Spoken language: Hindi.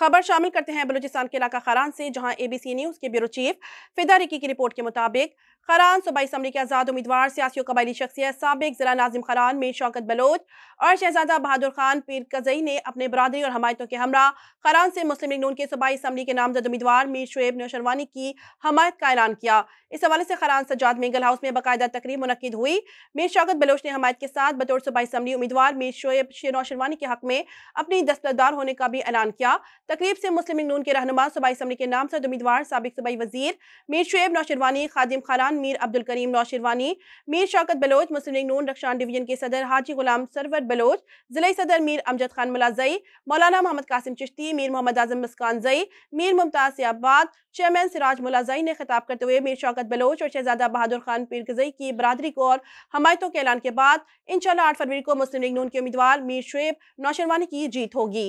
खबर शामिल करते हैं बलूचिस्तान के इलाका खरान से जहां एबीसी न्यूज के ब्यूरो चीफ फिदा रिकी की रिपोर्ट के मुताबिक खरान सूबाई इसम्बली के आज़ाद उम्मीदवार सियासी कबायली शख्सियत सबक ज़िला नाजिम खरान में शौकत बलोच और शहजादा बहादुर खान पीर कजई ने अपने बरदरी और हमायतों के हमरा खरान से मुस्लिम लीग नून के सूबाई इसम्बली के नामजद उम्मीदवार मीर शुएब नौशरवानी की हमायत का ऐलान किया इस हवाले से खरान सजाद मेगल हाउस में बाकायदा तकरीब मनद हुई मीर शौकत बलोच ने हमायत के साथ बतौर सूबाई इसम्बली उम्मीदवार मीर शुएब नौशरवानी के हक में अपनी दस्तरदार होने का भी ऐलान किया तकरीब से मुस्लिम लीग नून के रहनमा सूबाई इसम्बली के नामजद उम्मीदवार सबक सूबाई वजीर मीर शुएब नौशरवानी खादिम खरान खान मीर अब्दुल करीम नौशिरवानी मीर शौकत बलोच मुस्लिम लीग नून रक्षा डिवीजन के सदर हाजी गुलाम सरवर बलोच जिले सदर मीर अमजद खान मुलाजई मौलाना मोहम्मद कासिम चिश्ती मीर मोहम्मद आजम मस्कान जई मीर मुमताज सियाबाद चेयरमैन सिराज मुलाजई ने खिताब करते हुए मीर शौकत बलोच और शहजादा बहादुर खान पीर गजई की बरदरी को और हमायतों के ऐलान के बाद इन आठ फरवरी को मुस्लिम लीग नून के उम्मीदवार मीर शुएब नौशिरवानी की जीत होगी